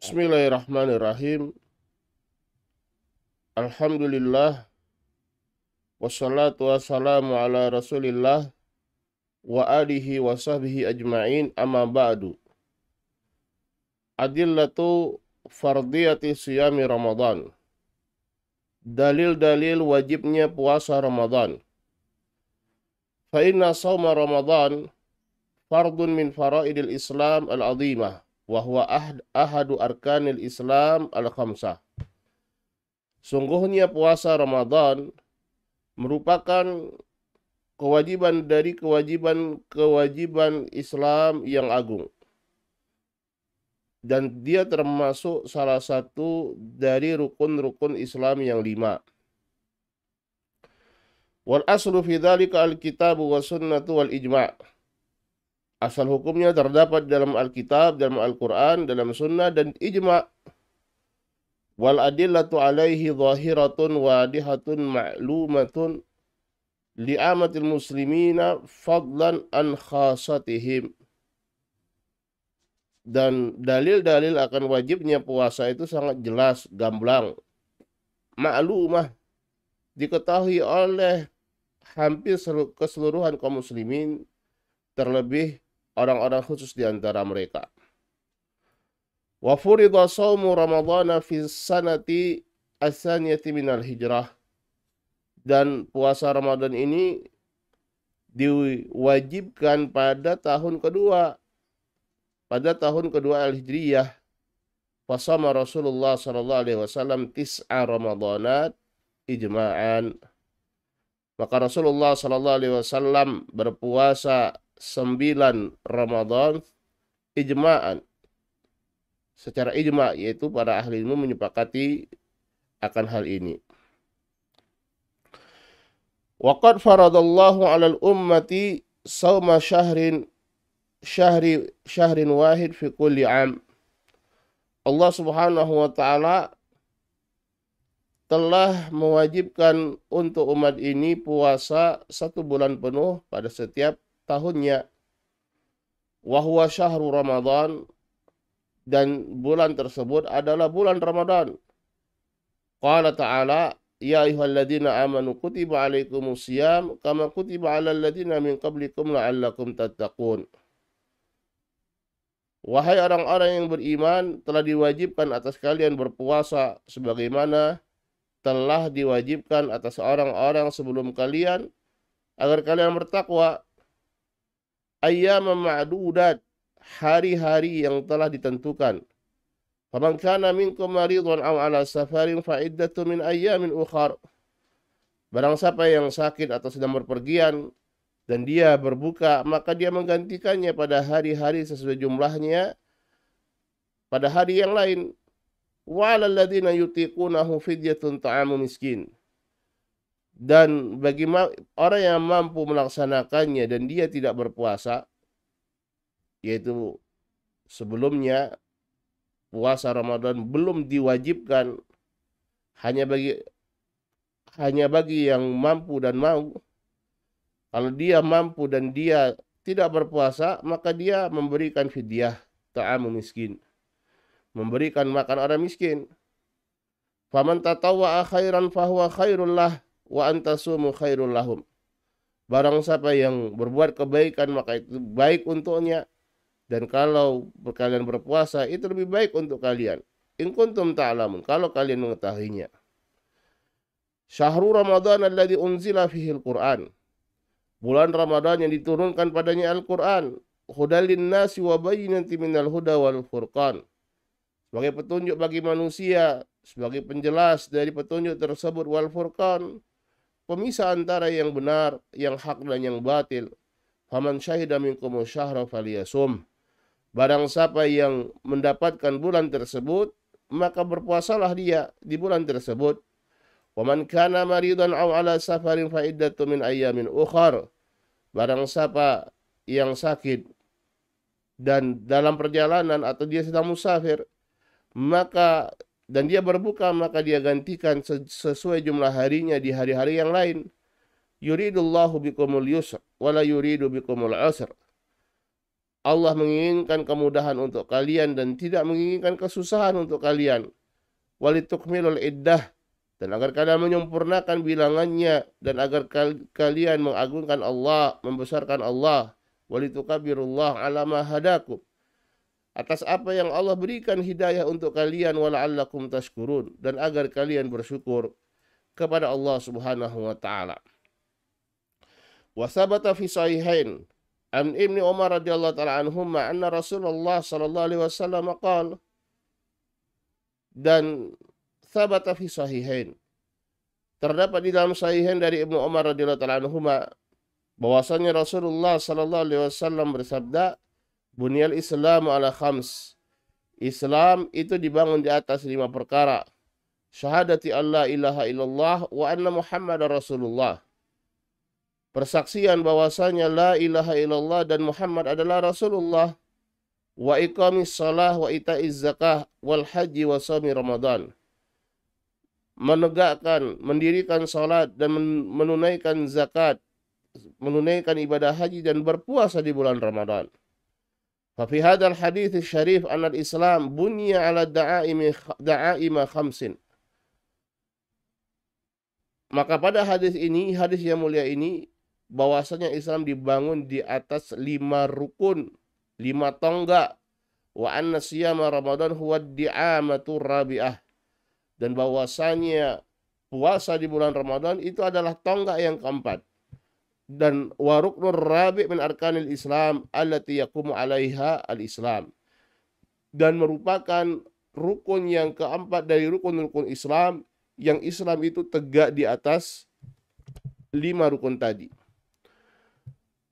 Bismillahirrahmanirrahim. Alhamdulillah. Wassalatu wassalamu ala rasulillah. Wa alihi wa sahbihi ajma'in amma ba'du. Adillatu fardiyati siyami Ramadhan. Dalil-dalil wajibnya puasa Ramadhan. Fa inna sawma ramadhan fardun min faraidil Islam al-azimah Wahwa ahad, ahadu arkanil Islam al-khamsah. Sungguhnya puasa Ramadan merupakan kewajiban dari kewajiban-kewajiban Islam yang agung. Dan dia termasuk salah satu dari rukun-rukun Islam yang lima. Wal aslu fi dzalika al kitabu wa sunnatu wal ijma'. Asal hukumnya terdapat dalam Alkitab, dalam Al-Quran, dalam Sunnah, dan Ijma' wal adillatu alaihi zahiratun wadihatun ma'lumatun li'amatil muslimina fadlan an khasatihim dan dalil-dalil akan wajibnya puasa itu sangat jelas gamblang Ma'lumah diketahui oleh hampir keseluruhan kaum muslimin terlebih orang-orang khusus di antara mereka. Wa furidha saumu Ramadhana fi sanati asaniyati minal hijrah. Dan puasa Ramadan ini diwajibkan pada tahun kedua. Pada tahun kedua Al-Hijriyah. Fasama Rasulullah sallallahu alaihi wasallam tis'a Ramadanat ijma'an. Maka Rasulullah sallallahu alaihi wasallam berpuasa 9 Ramadan ijma'an secara ijma yaitu para ahli ilmu menyepakati akan hal ini. Waqad faradallahu 'alal ummati sauma syahrin syahri syahrin wahid fi kulli 'am. Allah Subhanahu wa taala telah mewajibkan untuk umat ini puasa satu bulan penuh pada setiap tahunnya wahwa syahru Ramadan dan bulan tersebut adalah bulan Ramadan. Qala ta'ala Ya ayuhalladzina amanu kutiba alaikumus siyam kama kutiba alal ladzina min qablikum la'allakum tattaqun. Wahai orang-orang yang beriman, telah diwajibkan atas kalian berpuasa sebagaimana telah diwajibkan atas orang-orang sebelum kalian agar kalian bertakwa ayyama ma'dudat hari-hari yang telah ditentukan. Faman kana minkum maridun aw ala safarin fa iddatu min ayyamin ukhar. Barang siapa yang sakit atau sedang berpergian dan dia berbuka, maka dia menggantikannya pada hari-hari sesuai jumlahnya pada hari yang lain. Wa alladziina yutiqunahu fidyatun ta'amu miskin dan bagi orang yang mampu melaksanakannya dan dia tidak berpuasa yaitu sebelumnya puasa Ramadan belum diwajibkan hanya bagi hanya bagi yang mampu dan mau kalau dia mampu dan dia tidak berpuasa maka dia memberikan fidyah ta'am miskin memberikan makan orang miskin faman ta'tawa khairan fahuwa khairullah wa antasumu khairul lahum. Barang siapa yang berbuat kebaikan maka itu baik untuknya dan kalau kalian berpuasa itu lebih baik untuk kalian. In kuntum ta'lamun kalau kalian mengetahuinya. Syahrul Ramadan alladhi unzila al Qur'an. Bulan Ramadan yang diturunkan padanya Al-Qur'an. Hudalin nasi wa bayyinati minal huda wal furqan. Sebagai petunjuk bagi manusia, sebagai penjelas dari petunjuk tersebut wal furqan pemisah antara yang benar, yang hak dan yang batil. Faman syahida minkum syahra falyasum. Barang siapa yang mendapatkan bulan tersebut, maka berpuasalah dia di bulan tersebut. Waman kana maridan aw ala safarin fa iddatu min ayyamin ukhar. Barang siapa yang sakit dan dalam perjalanan atau dia sedang musafir, maka dan dia berbuka maka dia gantikan sesuai jumlah harinya di hari-hari yang lain. Yuridullahu bikumul yusr wala yuridu bikumul usr. Allah menginginkan kemudahan untuk kalian dan tidak menginginkan kesusahan untuk kalian. Walitukmilul iddah dan agar kalian menyempurnakan bilangannya dan agar kalian mengagungkan Allah, membesarkan Allah. Walitukabirullah ala ma hadakum atas apa yang Allah berikan hidayah untuk kalian wala'allakum tashkurun dan agar kalian bersyukur kepada Allah Subhanahu wa taala. Wa sabata fi sahihain an Ibn Umar radhiyallahu taala anhuma anna Rasulullah sallallahu alaihi wasallam qala dan sabata fi sahihain terdapat di dalam sahihain dari Ibnu Umar radhiyallahu taala anhuma bahwasanya Rasulullah sallallahu alaihi wasallam bersabda Bunyal Islam ala khams. Islam itu dibangun di atas lima perkara. Syahadati Allah ilaha illallah wa anna Muhammad Rasulullah. Persaksian bahwasanya la ilaha illallah dan Muhammad adalah Rasulullah. Wa iqamis salah wa ita'iz zakah wal haji wa sami Ramadan. Menegakkan, mendirikan salat dan menunaikan zakat, menunaikan ibadah haji dan berpuasa di bulan Ramadan. ففي هذا الحديث الشريف أن الإسلام بني على الدعائم دعائم خمس Maka pada hadis ini, hadis yang mulia ini, bahwasanya Islam dibangun di atas lima rukun, lima tonggak. Wa anna siyama Ramadan huwa di'amatu rabi'ah. Dan bahwasanya puasa di bulan Ramadan itu adalah tonggak yang keempat dan waruknur rabi' min arkanil Islam allati yakumu 'alaiha al-Islam dan merupakan rukun yang keempat dari rukun-rukun Islam yang Islam itu tegak di atas lima rukun tadi.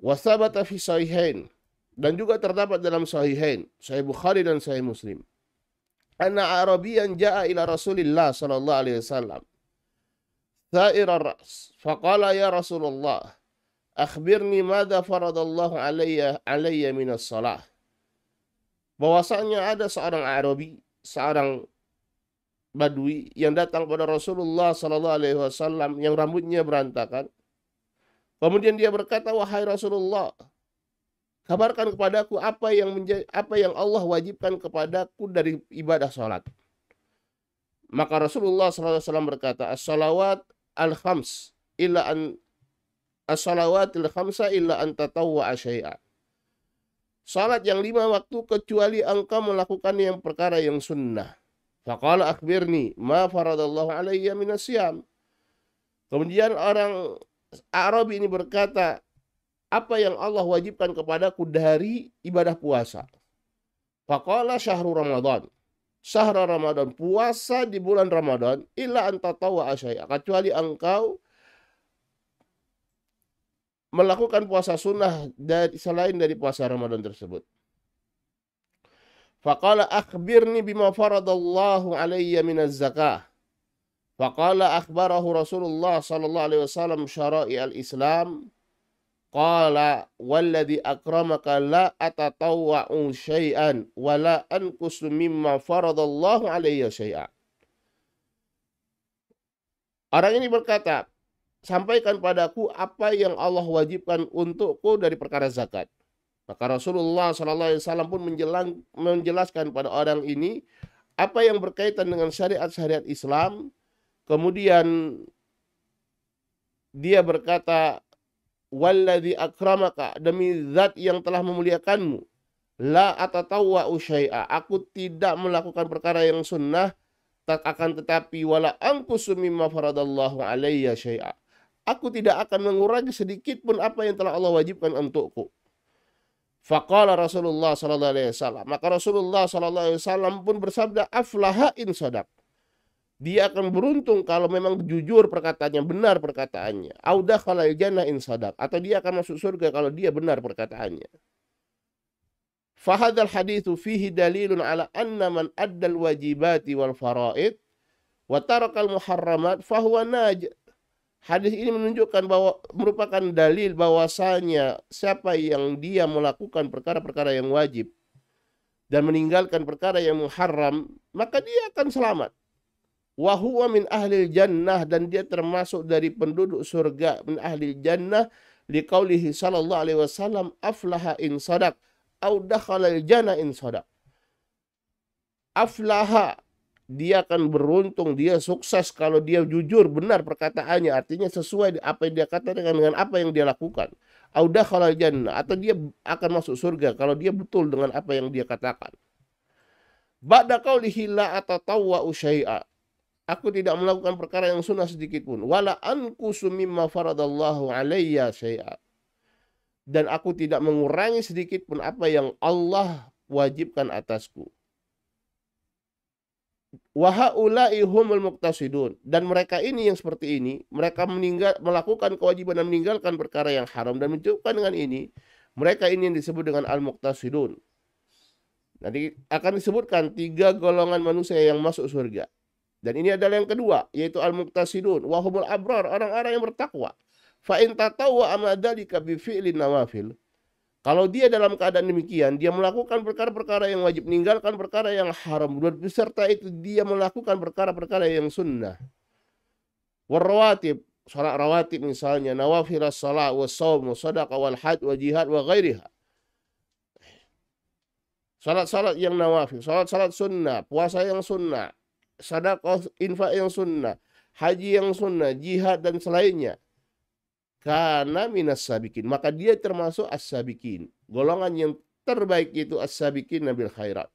Wasabata fi sahihain dan juga terdapat dalam sahihain, Sahih Bukhari dan Sahih Muslim. Anna Arabiyan jaa ila Rasulillah sallallahu alaihi wasallam. Sa'ir ras faqala ya Rasulullah akhbirni mada faradallahu alaiya alaiya minas salah. Bahwasanya ada seorang Arabi, seorang Badui yang datang kepada Rasulullah Sallallahu Alaihi Wasallam yang rambutnya berantakan. Kemudian dia berkata, wahai Rasulullah, kabarkan kepadaku apa yang menjadi, apa yang Allah wajibkan kepadaku dari ibadah sholat. Maka Rasulullah Sallallahu Alaihi Wasallam berkata, as-salawat al-khams illa an as-salawatil khamsa illa anta tawwa asya'a. Salat yang lima waktu kecuali engkau melakukan yang perkara yang sunnah. Faqala akhbirni ma faradallahu alayya minasiyam. Kemudian orang Arab ini berkata, apa yang Allah wajibkan kepadaku dari ibadah puasa? Faqala syahrul Ramadan. syahrul Ramadan, puasa di bulan Ramadan, illa anta tawa asyaa Kecuali engkau melakukan puasa sunnah dari selain dari puasa Ramadan tersebut. Faqala akhbirni bima faradallahu alayya minaz zakah. Faqala akhbarahu Rasulullah sallallahu alaihi wasallam syara'i al-Islam. Qala walladhi akramaka la atatawwa'u syai'an wa la anqusu mimma faradallahu alayya syai'an. Orang ini berkata, sampaikan padaku apa yang Allah wajibkan untukku dari perkara zakat. Maka Rasulullah Sallallahu Alaihi Wasallam pun menjelang, menjelaskan pada orang ini apa yang berkaitan dengan syariat-syariat Islam. Kemudian dia berkata, Walladhi akramaka demi zat yang telah memuliakanmu. La atatawwa usyai'a. Aku tidak melakukan perkara yang sunnah. Tak akan tetapi wala angku mimma faradallahu alaiya syai'a Aku tidak akan mengurangi sedikit pun apa yang telah Allah wajibkan untukku. Faqala Rasulullah sallallahu alaihi wasallam. Maka Rasulullah sallallahu alaihi wasallam pun bersabda, "Aflaha in sadaq." Dia akan beruntung kalau memang jujur perkataannya, benar perkataannya. Audah khalal jannah in sadaq. Atau dia akan masuk surga kalau dia benar perkataannya. Fahadal hadithu fihi dalilun ala anna man addal wajibati wal faraid wa tarakal muharramat fahuwa naj. Hadis ini menunjukkan bahwa merupakan dalil bahwasanya siapa yang dia melakukan perkara-perkara yang wajib dan meninggalkan perkara yang muharram, maka dia akan selamat. Wa huwa min ahlil jannah dan dia termasuk dari penduduk surga min ahlil jannah liqaulihi sallallahu alaihi wasallam aflaha in sadaq au dakhala jannah in sadaq. Aflaha dia akan beruntung, dia sukses kalau dia jujur benar perkataannya, artinya sesuai apa yang dia kata dengan, dengan apa yang dia lakukan. Audah Khalajan jannah atau dia akan masuk surga kalau dia betul dengan apa yang dia katakan. Ba'da qaulihi la atatawwa usyai'a. Aku tidak melakukan perkara yang sunnah sedikit pun. Wala anku sumimma faradallahu alaiya syai'a. Dan aku tidak mengurangi sedikit pun apa yang Allah wajibkan atasku humul muqtasidun dan mereka ini yang seperti ini mereka meninggal melakukan kewajiban dan meninggalkan perkara yang haram dan mencukupkan dengan ini mereka ini yang disebut dengan al muqtasidun nanti akan disebutkan tiga golongan manusia yang masuk surga dan ini adalah yang kedua yaitu al muqtasidun wahumul abrar orang-orang yang bertakwa fa'in ta'tawa amadali kabifilin nawafil kalau dia dalam keadaan demikian, dia melakukan perkara-perkara yang wajib, meninggalkan perkara yang haram. Dan beserta itu dia melakukan perkara-perkara yang sunnah. Warawatib, sholat rawatib misalnya, nawafilah salat, wassawm, wassadaqa, walhad, wajihad, wa ghairiha. Salat-salat yang nawafil, salat-salat sunnah, puasa yang sunnah, sadaqah infak yang sunnah, haji yang sunnah, jihad dan selainnya karena minas sabikin. Maka dia termasuk as-sabikin. Golongan yang terbaik itu as-sabikin nabil khairat.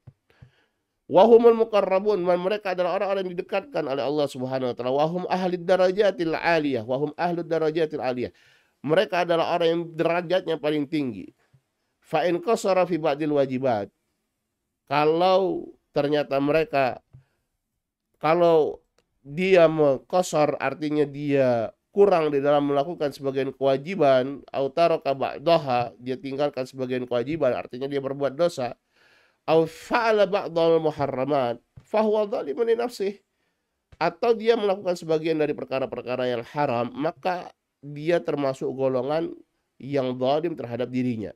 Wahumul mukarrabun mereka adalah orang-orang yang didekatkan oleh Allah Subhanahu wa taala. Wahum ahli darajatil aliyah, wahum ahli darajatil aliyah. Mereka adalah orang yang derajatnya paling tinggi. Fa'in kosara fi ba'dil wajibat. Kalau ternyata mereka kalau dia mengkosor artinya dia kurang di dalam melakukan sebagian kewajiban autaraka doha dia tinggalkan sebagian kewajiban artinya dia berbuat dosa au fa'ala muharramat fahuwa atau dia melakukan sebagian dari perkara-perkara yang haram maka dia termasuk golongan yang zalim terhadap dirinya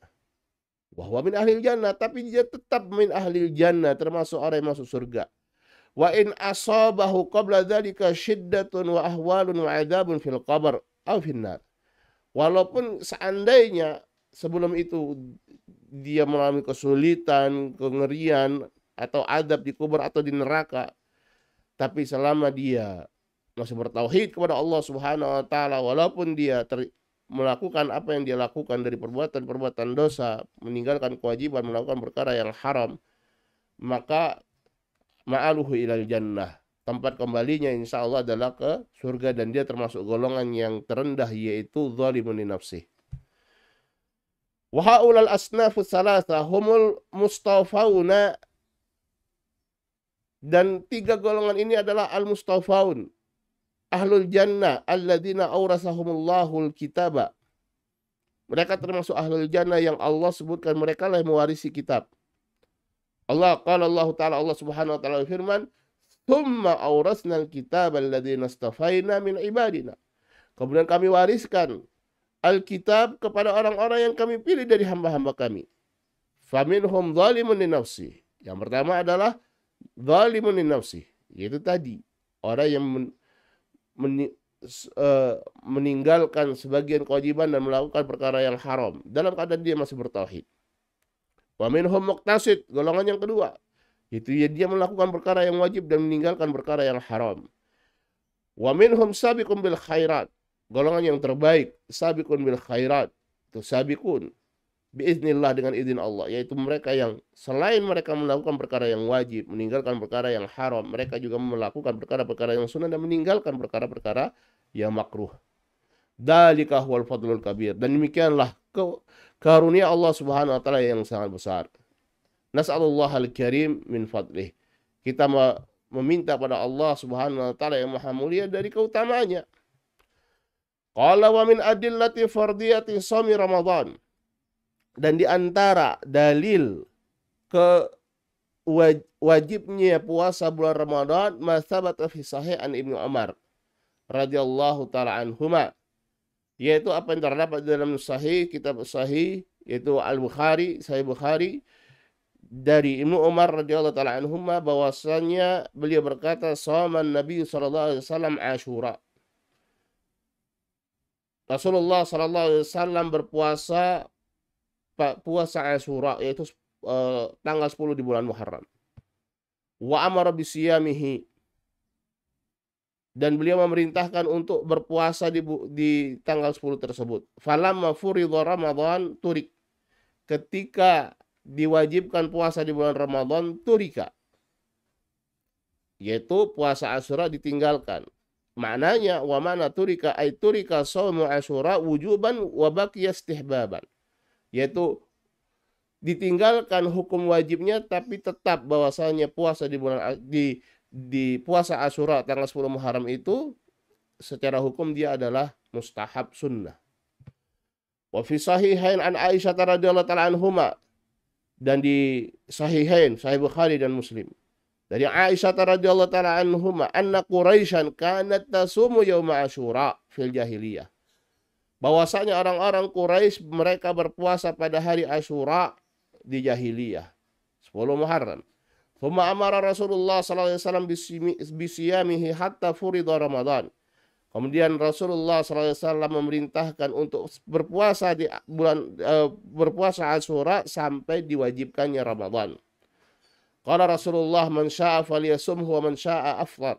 wahwa min ahli jannah tapi dia tetap min ahli jannah termasuk orang yang masuk surga Wa in asabahu qabla dzalika syiddatun wa ahwalun wa adabun fil qabr aw nar Walaupun seandainya sebelum itu dia mengalami kesulitan, kengerian atau adab di kubur atau di neraka, tapi selama dia masih bertauhid kepada Allah Subhanahu wa taala walaupun dia ter, melakukan apa yang dia lakukan dari perbuatan-perbuatan dosa, meninggalkan kewajiban, melakukan perkara yang haram, maka ma'aluhu ilal jannah. Tempat kembalinya insya Allah adalah ke surga dan dia termasuk golongan yang terendah yaitu zalimun nafsih. وهؤلاء asnafu salasa humul mustafauna dan tiga golongan ini adalah al-mustafaun ahlul jannah alladzina aurasahumullahul kitaba mereka termasuk ahlul jannah yang Allah sebutkan mereka lah mewarisi kitab Allah qala Allah taala Allah Subhanahu wa taala firman, "Tsumma awrasna al-kitaba alladziina istafaina min ibadina." Kemudian kami wariskan Alkitab kepada orang-orang yang kami pilih dari hamba-hamba kami. Faminhum zalimun li nafsi. Yang pertama adalah zalimun nafsi, yaitu tadi orang yang men, men, uh, eh, meninggalkan sebagian kewajiban dan melakukan perkara yang haram dalam keadaan dia masih bertauhid. Wamin minhum muqtasid, golongan yang kedua. Itu ya dia melakukan perkara yang wajib dan meninggalkan perkara yang haram. Wa minhum sabiqun bil khairat, golongan yang terbaik, sabiqun bil khairat. Itu sabiqun biiznillah dengan izin Allah yaitu mereka yang selain mereka melakukan perkara yang wajib meninggalkan perkara yang haram mereka juga melakukan perkara-perkara yang sunnah dan meninggalkan perkara-perkara yang makruh dalikah wal fadlul kabir dan demikianlah karunia Allah Subhanahu wa taala yang sangat besar. Nas'alullah al-karim min fadlih. Kita meminta pada Allah Subhanahu wa taala yang maha mulia dari keutamaannya. Qala wa min adillati fardiyati shami Ramadan. Dan di antara dalil ke wajibnya puasa bulan Ramadan masabata fi sahih an Ibnu Umar radhiyallahu taala anhuma yaitu apa yang terdapat dalam sahih kitab sahih yaitu Al-Bukhari, Sahih Bukhari dari Ibnu Umar radhiyallahu taala anhuma bahwasanya beliau berkata shaman Nabi sallallahu alaihi wasallam Asyura. Rasulullah sallallahu alaihi wasallam berpuasa puasa Asyura yaitu uh, tanggal 10 di bulan Muharram. Wa amara bisiyamihi dan beliau memerintahkan untuk berpuasa di, di tanggal 10 tersebut. Falamma furidha Ramadan turik. Ketika diwajibkan puasa di bulan Ramadan turika. Yaitu puasa Asyura ditinggalkan. Maknanya wa mana turika ay turika saumu Asyura wujuban wa baqiya istihbaban. Yaitu ditinggalkan hukum wajibnya tapi tetap bahwasanya puasa di bulan di di puasa Asyura tanggal 10 Muharram itu secara hukum dia adalah mustahab sunnah. Wa fi sahihain an Aisyah radhiyallahu taala anhuma dan di sahihain Sahih Bukhari dan Muslim. Dari Aisyah radhiyallahu taala anhuma anna Quraisyan kanat tasumu yauma Asyura fil jahiliyah. Bahwasanya orang-orang Quraisy mereka berpuasa pada hari Asyura di jahiliyah 10 Muharram. Thumma amara Rasulullah sallallahu alaihi wasallam bisiyamihi hatta furida Ramadan. Kemudian Rasulullah Sallallahu Alaihi Wasallam memerintahkan untuk berpuasa di bulan uh, berpuasa Asyura sampai diwajibkannya Ramadan. Qala Rasulullah man syaa'a falyasumhu wa man syaa'a aftar.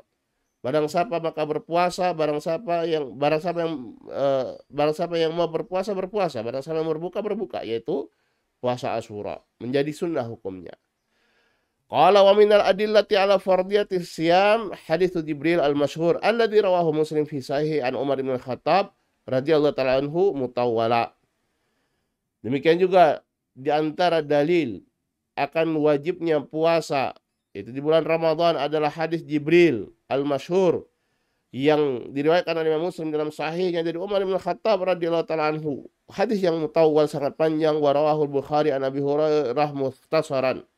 Barang siapa maka berpuasa, barang siapa yang barang siapa yang uh, barang siapa yang mau berpuasa berpuasa, barang siapa yang berbuka berbuka yaitu puasa Asyura menjadi sunnah hukumnya. Qala wa minal adillati ala fardiyati siyam hadithu Jibril al mashhur alladhi rawahu Muslim fi sahih an Umar bin Khattab radhiyallahu taala anhu mutawwala. Demikian juga di antara dalil akan wajibnya puasa itu di bulan Ramadan adalah hadis Jibril al mashhur yang diriwayatkan oleh Imam Muslim dalam sahihnya dari Umar bin Khattab radhiyallahu taala anhu. Hadis yang mutawwal sangat panjang wa rawahu Bukhari an Abi Hurairah muhtasaran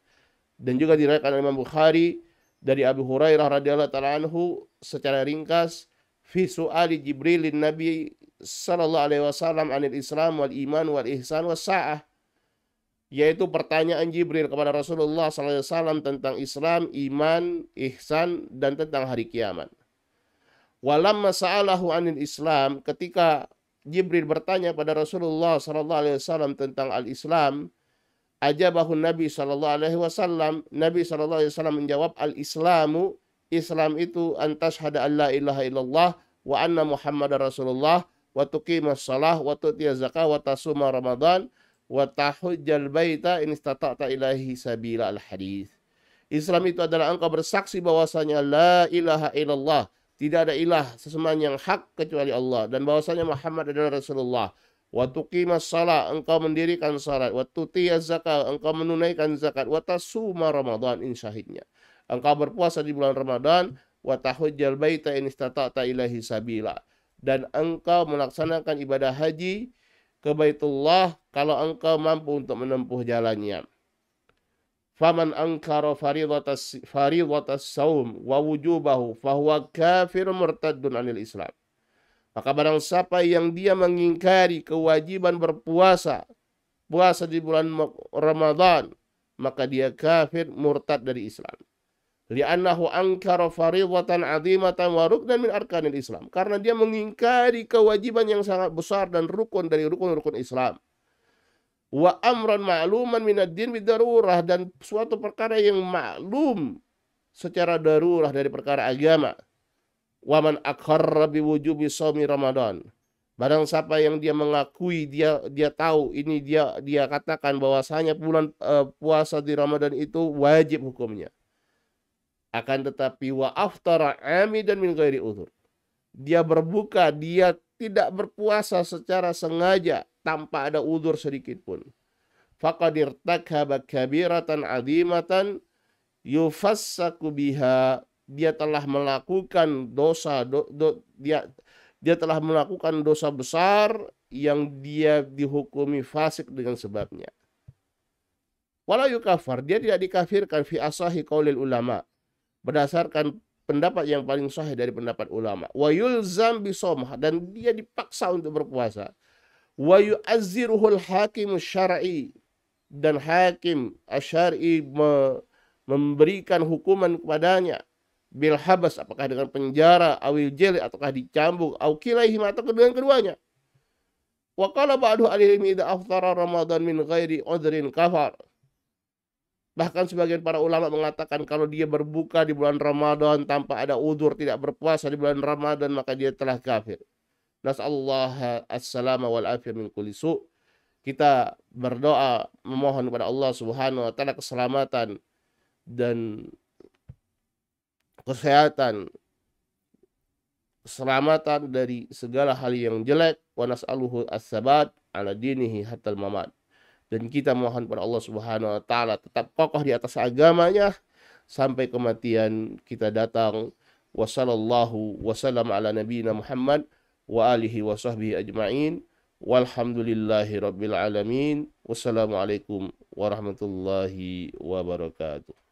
dan juga diriwayatkan oleh Imam Bukhari dari Abu Hurairah radhiyallahu taala anhu secara ringkas fi su'ali jibril Nabi sallallahu alaihi wasallam anil Islam wal iman wal ihsan was sa'ah yaitu pertanyaan Jibril kepada Rasulullah SAW tentang Islam, iman, ihsan, dan tentang hari kiamat. Walamma sa'alahu anil Islam, ketika Jibril bertanya pada Rasulullah SAW tentang al-Islam, Aja bahu Nabi sallallahu alaihi wasallam Nabi sallallahu alaihi wasallam menjawab al islamu Islam itu antas hada Allah ilaha illallah wa anna muhammadar rasulullah wa tuqimas salah wa tu'tiyaz zakah wa tasuma ramadan wa tahujjal baita in istata'ta ilahi sabila al hadis Islam itu adalah angka bersaksi bahwasanya la ilaha illallah tidak ada ilah sesembahan yang hak kecuali Allah dan bahwasanya Muhammad adalah Rasulullah. wa tuqimas salat engkau mendirikan salat wa tutiyaz zakat engkau menunaikan zakat wa tasuma ramadan insyahidnya engkau berpuasa di bulan ramadan wa tahujjal baita in istata'ta ilahi sabila dan engkau melaksanakan ibadah haji ke Baitullah kalau engkau mampu untuk menempuh jalannya. Faman angkara faridatas faridatas saum wa wujubahu fahuwa kafir murtaddun anil Islam. Maka barang siapa yang dia mengingkari kewajiban berpuasa, puasa di bulan Ramadan, maka dia kafir murtad dari Islam. Li'annahu angkara faridatan azimatan wa ruknan min arkanil Islam. Karena dia mengingkari kewajiban yang sangat besar dan rukun dari rukun-rukun Islam. Wa amran ma'luman minad din bidarurah dan suatu perkara yang maklum secara darurah dari perkara agama waman akharra wujubi shaumi ramadan barang siapa yang dia mengakui dia dia tahu ini dia dia katakan bahwasanya bulan uh, puasa di Ramadan itu wajib hukumnya akan tetapi wa aftara amidan min ghairi udzur dia berbuka dia tidak berpuasa secara sengaja tanpa ada udur sedikit pun faqad irtakaba kabiratan azimatan yufassaku biha dia telah melakukan dosa do, do, dia dia telah melakukan dosa besar yang dia dihukumi fasik dengan sebabnya. Wala yukafar, dia tidak dikafirkan fi asahi qaulil ulama. Berdasarkan pendapat yang paling sahih dari pendapat ulama. Wa yulzam bisomah, dan dia dipaksa untuk berpuasa. Wa yu'azziruhul hakim syar'i. Dan hakim asyari memberikan hukuman kepadanya bil habas apakah dengan penjara awil jeli ataukah dicambuk au kilaihi atau dengan keduanya wa qala ba'du ahli idza aftara ramadan min ghairi udhrin kafar bahkan sebagian para ulama mengatakan kalau dia berbuka di bulan Ramadan tanpa ada udur tidak berpuasa di bulan Ramadan maka dia telah kafir nasallahu assalama wal afiyah min kulli su kita berdoa memohon kepada Allah Subhanahu wa taala keselamatan dan kesehatan, keselamatan dari segala hal yang jelek wa nas'aluhu as-sabat ala dinihi hatta mamat dan kita mohon pada Allah Subhanahu wa taala tetap kokoh di atas agamanya sampai kematian kita datang wa sallallahu wa sallam ala nabiyyina Muhammad wa alihi wa sahbihi ajma'in walhamdulillahi rabbil alamin wassalamualaikum warahmatullahi wabarakatuh